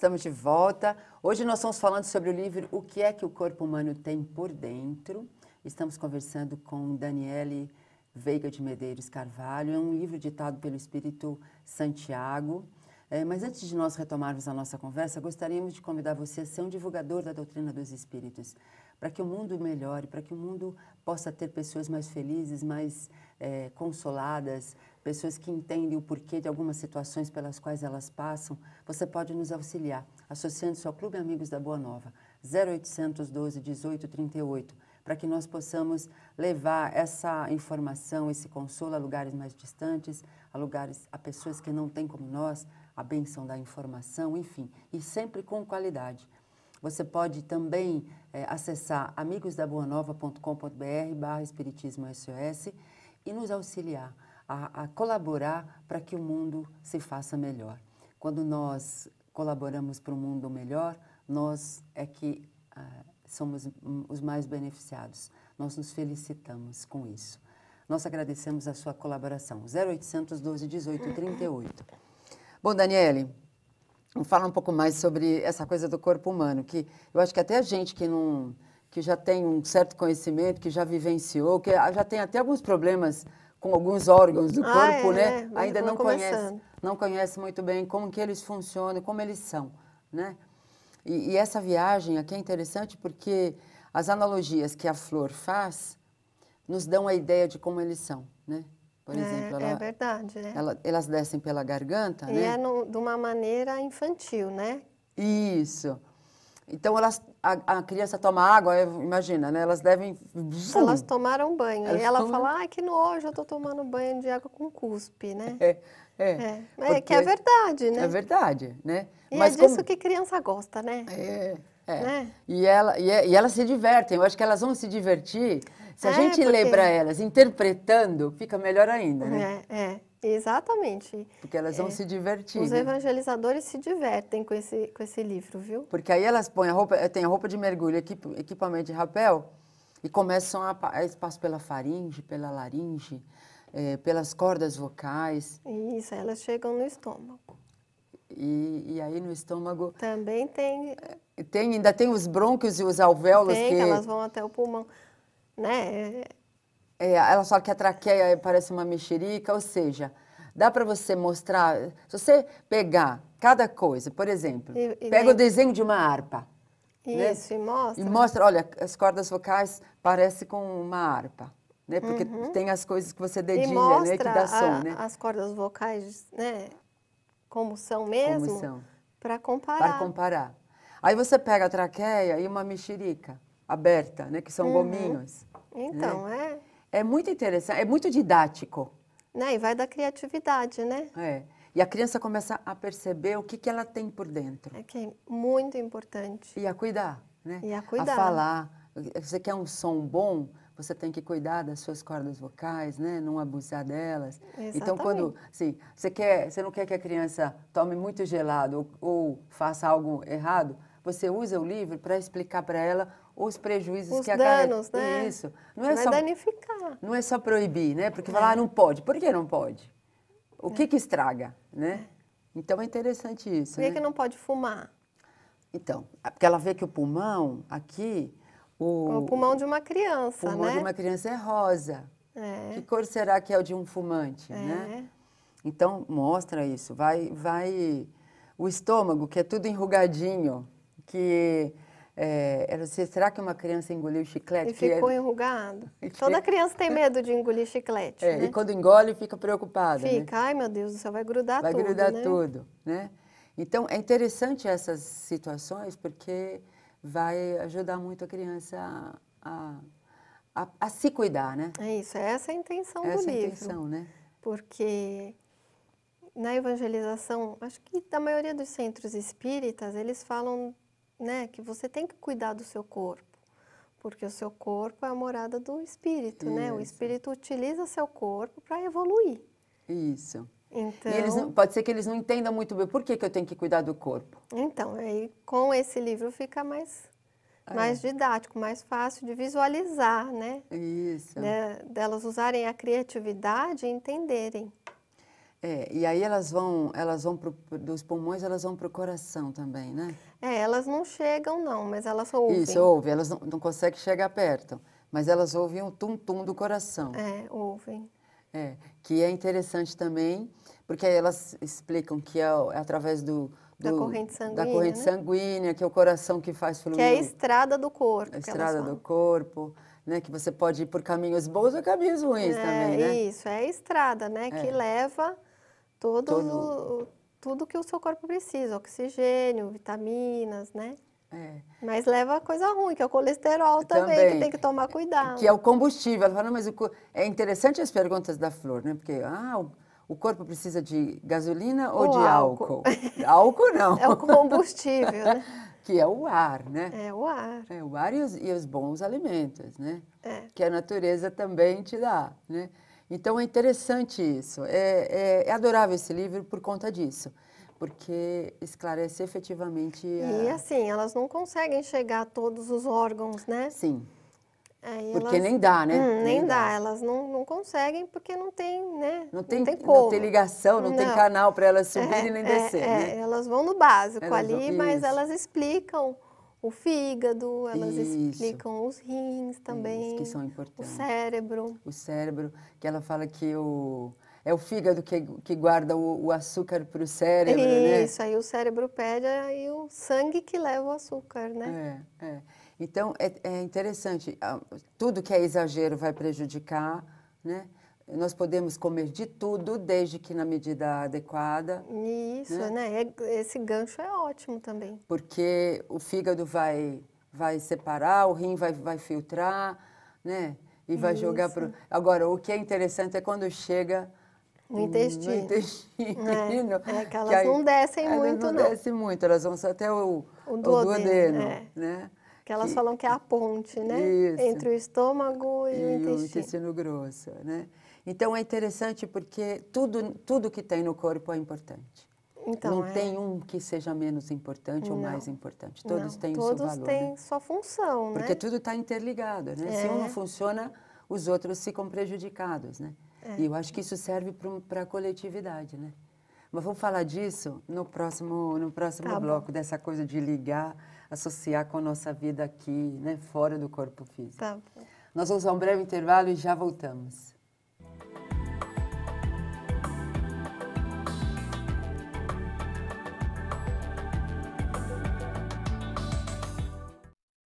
Estamos de volta. Hoje nós estamos falando sobre o livro O que é que o corpo humano tem por dentro. Estamos conversando com Daniele Veiga de Medeiros Carvalho. É um livro ditado pelo Espírito Santiago. É, mas antes de nós retomarmos a nossa conversa, gostaríamos de convidar você a ser um divulgador da doutrina dos Espíritos, para que o mundo melhore, para que o mundo possa ter pessoas mais felizes, mais é, consoladas, pessoas que entendem o porquê de algumas situações pelas quais elas passam, você pode nos auxiliar associando-se ao Clube Amigos da Boa Nova, 0812-1838 para que nós possamos levar essa informação, esse consolo a lugares mais distantes, a lugares a pessoas que não têm como nós a benção da informação, enfim, e sempre com qualidade. Você pode também é, acessar amigosdaboanova.com.br barra espiritismo SOS e nos auxiliar a, a colaborar para que o mundo se faça melhor. Quando nós colaboramos para um mundo melhor, nós é que ah, somos os mais beneficiados. Nós nos felicitamos com isso. Nós agradecemos a sua colaboração. 0800 12 18 38. Bom, Daniele, fala um pouco mais sobre essa coisa do corpo humano, que eu acho que até a gente que não que já tem um certo conhecimento, que já vivenciou, que já tem até alguns problemas com alguns órgãos do ah, corpo, é, né? É, ainda não conhece, não conhece muito bem como que eles funcionam, como eles são, né? E, e, essa viagem aqui é interessante porque as analogias que a flor faz nos dão a ideia de como eles são, né? Por é, exemplo, é, ela, é verdade, né? Ela, elas descem pela garganta, e né? E é no, de uma maneira infantil, né? Isso. Então, elas, a, a criança toma água, imagina, né? Elas devem... Elas tomaram banho. Elas e ela fala, ai, ah, que nojo, eu tô tomando banho de água com cuspe, né? É, é. é. é que é verdade, né? É verdade, né? E Mas é disso como... que criança gosta, né? É. É. Né? E, ela, e, é, e, elas se divertem, eu acho que elas vão se divertir. Se a é, gente porque... lembra elas interpretando, fica melhor ainda, né? É, é. Exatamente. Porque elas vão é, se divertir. Os né? evangelizadores se divertem com esse, com esse livro, viu? Porque aí elas põem a roupa, eh, tem a roupa de mergulho, equipamento de rapel, e começam a, a espaço pela faringe, pela laringe, é, pelas cordas vocais. Isso, elas chegam no estômago. E, e, aí no estômago. Também tem. Eh, tem, ainda tem os brônquios e os alvéolos tem, que. elas vão até o pulmão. Né? É, ela fala que a traqueia parece uma mexerica, ou seja, dá para você mostrar. Se você pegar cada coisa, por exemplo, e, e pega o desenho de uma harpa. Né? Isso, né? e mostra. E mostra, olha, as cordas vocais parecem com uma harpa. Né? Porque uhum. tem as coisas que você dedilha, né? que dá som. A, né? As cordas vocais, né? como são mesmo, para comparar. Para comparar. Aí você pega a traqueia e uma mexerica aberta, né, que são uhum. gominhos. Né? Então, né? é. É muito interessante, é muito didático. Né? E vai da criatividade, né? É. E a criança começa a perceber o que, que ela tem por dentro. É que é muito importante. E a cuidar, né? E a cuidar. A falar. Você quer um som bom, você tem que cuidar das suas cordas vocais, né? Não abusar delas. Exatamente. Então, quando, assim, você, quer, você não quer que a criança tome muito gelado ou, ou faça algo errado, você usa o livro para explicar para ela os prejuízos os que danos, Né? Isso. Não é Vai só danificar. Não é só proibir, né? Porque é. falar ah, não pode. Por que não pode? O é. que que estraga, né? Então é interessante isso. Por né? que não pode fumar? Então, é porque ela vê que o pulmão aqui o, é o pulmão de uma criança, né? O pulmão né? de uma criança é rosa. É. Que cor será que é o de um fumante, é. né? Então mostra isso, vai vai o estômago que é tudo enrugadinho, que é, ela será que uma criança engoliu chiclete? E ficou era... enrugado. Toda criança tem medo de engolir chiclete, é, né? E quando engole, fica preocupada, né? Fica, né? ai meu Deus do céu, vai grudar vai tudo, Vai grudar né? tudo, né? Então, é interessante essas situações porque vai ajudar muito a criança a, a a, a, se cuidar, né? É isso, é essa é a intenção essa do livro. Essa a intenção, né? Porque na evangelização, acho que da maioria dos centros espíritas, eles falam né? Que você tem que cuidar do seu corpo, porque o seu corpo é a morada do espírito, Isso. né? O espírito utiliza seu corpo para evoluir. Isso. Então, não, pode ser que eles não entendam muito bem por que, que eu tenho que cuidar do corpo. Então, aí com esse livro fica mais, é. mais didático, mais fácil de visualizar, né? Isso. De, delas usarem a criatividade e entenderem. É, e aí elas vão, elas vão pro, dos pulmões, elas vão para o coração também, né? É, elas não chegam não, mas elas ouvem. Isso, ouvem, elas não, não conseguem chegar perto, mas elas ouvem o tum-tum do coração. É, ouvem. É, que é interessante também, porque elas explicam que é, é através do, do, da corrente sanguínea, da corrente né? sanguínea, que é o coração que faz fluir. Que é a estrada do corpo. A estrada do corpo, né? Que você pode ir por caminhos bons ou caminhos ruins é, também, né? Isso, é a estrada, né? É. Que leva todos todo... os tudo que o seu corpo precisa, oxigênio, vitaminas, né? É. Mas leva a coisa ruim, que é o colesterol também, também, que tem que tomar cuidado. Que é o combustível. Ela fala, mas co... é interessante as perguntas da Flor, né? Porque, ah, o, o corpo precisa de gasolina ou, de álcool? Álcool, álcool não. É o combustível, né? que é o ar, né? É o ar. É o ar e os, e os bons alimentos, né? É. Que a natureza também te dá, né? Então é interessante isso. É, é, é adorável esse livro por conta disso porque esclarece efetivamente. A... E assim, elas não conseguem chegar a todos os órgãos, né? Sim. Aí é, porque elas... nem dá, né? Hum, nem, nem dá. dá. elas não, não conseguem porque não tem, né? Não tem, não tem como. Não tem ligação, não, não. tem canal para elas é, subirem é, nem é, descer. É, né? Elas vão no básico elas ali, vão... mas elas explicam o fígado, elas Isso. explicam os rins também. Isso, que são importantes. O cérebro. O cérebro, que ela fala que o, é o fígado que, que guarda o, o açúcar para o cérebro, né? Isso, né? aí o cérebro pede e o sangue que leva o açúcar, né? É, é. Então, é, é interessante, tudo que é exagero vai prejudicar, né? Nós podemos comer de tudo, desde que na medida adequada. Isso, né? né? É, esse gancho é ótimo também. Porque o fígado vai, vai separar, o rim vai, vai filtrar, né? E vai Isso. jogar para. Agora, o que é interessante é quando chega no intestino. No intestino. É, é que elas que aí, não descem elas muito, não. Elas descem muito, elas vão até o, o duodeno. O duodeno é. né? Que elas que, falam que é a ponte, né? Isso. Entre o estômago e, e o intestino. o intestino grosso, né? Então é interessante porque tudo, tudo que tem no corpo é importante. Então, não é... tem um que seja menos importante não. ou mais importante. Todos não. têm Todos o seu valor. Todos têm né? sua função, né? Porque tudo está interligado, né? É. Se um não é. funciona, os outros ficam prejudicados, né? É. E eu acho que isso serve para a coletividade, né? Mas vamos falar disso no próximo, no próximo tá bloco, bom. dessa coisa de ligar, associar com a nossa vida aqui, né? Fora do corpo físico. Tá Nós vamos a um breve intervalo e já voltamos.